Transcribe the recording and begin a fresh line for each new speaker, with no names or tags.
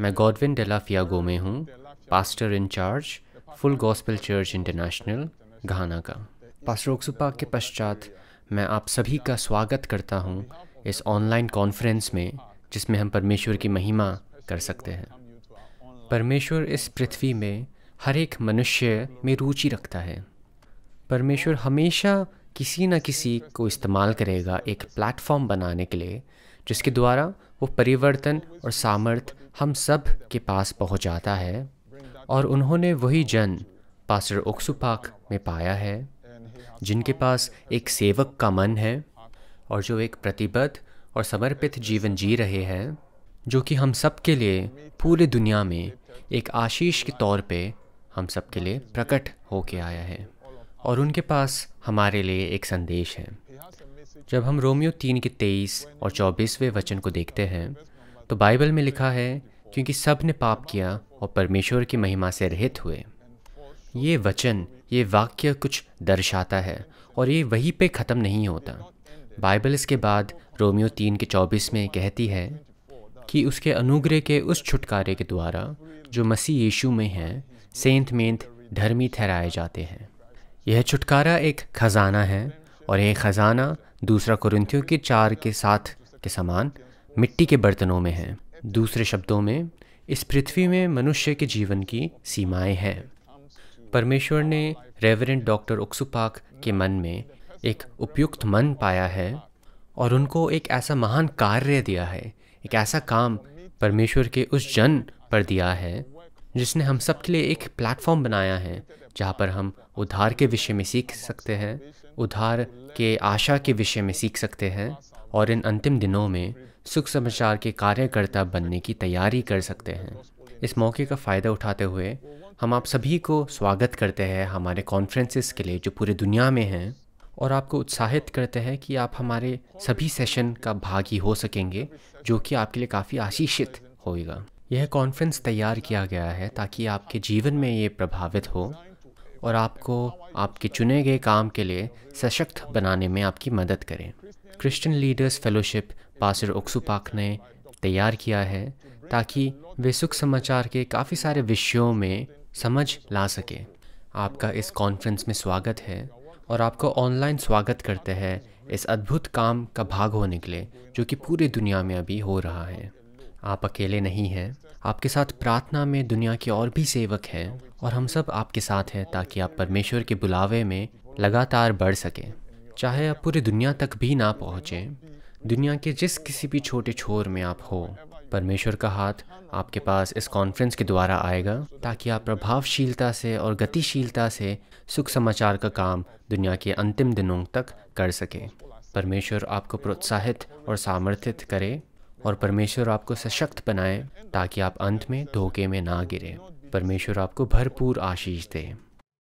मैं Godwin Delafiago में हूँ pastor in charge full gospel church international Ghana का पास्टर ओक्सुपा के पश्चात मैं आप सभी का स्वागत करता हूँ इस ऑनलाइन कॉन्फ्रेंस में जिसमें हम परमेश्वर की महिमा कर सकते हैं परमेश्वर इस पृथ्वी में हर एक मनुष्य में रुचि रखता है परमेश्वर हमेशा किसी न किसी को इस्तेमाल करेगा एक प्लेटफॉर्म बनाने के लिए जिसके द्वारा वो परिवर्तन और सामर्थ्य हम सब के पास पहुंचाता है और उन्होंने वही जन पासर ओक्सुपाक में पाया है जिनके पास एक सेवक का मन है और जो एक प्रतिबद्ध और समर्पित जीवन जी रहे हैं जो कि हम सब के लिए पूरी दुनिया में एक आशीष के तौर पे हम सब के लिए प्रकट हो के आया है और उनके पास हमारे लिए एक संदेश है जब हम रोमियो तीन के तेईस और चौबीसवें वचन को देखते हैं तो बाइबल में लिखा है क्योंकि सब ने पाप किया और परमेश्वर की महिमा से रहित हुए ये वचन ये वाक्य कुछ दर्शाता है और ये वहीं पे ख़त्म नहीं होता बाइबल इसके बाद रोमियो तीन के चौबीस में कहती है कि उसके अनुग्रह के उस छुटकारे के द्वारा जो मसीह यीशु में हैं सेंत मेंत धर्मी ठहराए जाते हैं यह छुटकारा एक खजाना है और यह खजाना दूसरा कुरंथियों के चार के साथ के समान मिट्टी के बर्तनों में है दूसरे शब्दों में इस पृथ्वी में मनुष्य के जीवन की सीमाएं हैं परमेश्वर ने रेवरेंट डॉक्टर उक्सुपाक के मन में एक उपयुक्त मन पाया है और उनको एक ऐसा महान कार्य दिया है एक ऐसा काम परमेश्वर के उस जन पर दिया है जिसने हम सब के लिए एक प्लेटफॉर्म बनाया है जहाँ पर हम उधार के विषय में सीख सकते हैं उधार के आशा के विषय में सीख सकते हैं और इन अंतिम दिनों में सुख समाचार के कार्यकर्ता बनने की तैयारी कर सकते हैं इस मौके का फ़ायदा उठाते हुए हम आप सभी को स्वागत करते हैं हमारे कॉन्फ्रेंसेस के लिए जो पूरी दुनिया में हैं और आपको उत्साहित करते हैं कि आप हमारे सभी सेशन का भागी हो सकेंगे जो कि आपके लिए काफ़ी आशीषित होगा यह कॉन्फ्रेंस तैयार किया गया है ताकि आपके जीवन में ये प्रभावित हो और आपको आपके चुने गए काम के लिए सशक्त बनाने में आपकी मदद करें क्रिश्चियन लीडर्स फेलोशिप पासर ओक्सुपाक ने तैयार किया है ताकि वे सुख समाचार के काफ़ी सारे विषयों में समझ ला सके आपका इस कॉन्फ्रेंस में स्वागत है और आपको ऑनलाइन स्वागत करते हैं इस अद्भुत काम का भाग होने के लिए जो कि पूरी दुनिया में अभी हो रहा है आप अकेले नहीं हैं आपके साथ प्रार्थना में दुनिया के और भी सेवक हैं और हम सब आपके साथ हैं ताकि आप परमेश्वर के बुलावे में लगातार बढ़ सकें चाहे आप पूरी दुनिया तक भी ना पहुँचे दुनिया के जिस किसी भी छोटे छोर में आप हो परमेश्वर का हाथ आपके पास इस कॉन्फ्रेंस के द्वारा आएगा ताकि आप प्रभावशीलता से और गतिशीलता से सुख समाचार का काम दुनिया के अंतिम दिनों तक कर सके परमेश्वर आपको प्रोत्साहित और सामर्थित करे और परमेश्वर आपको सशक्त बनाए ताकि आप अंत में धोखे में ना गिरे परमेश्वर आपको भरपूर आशीष दे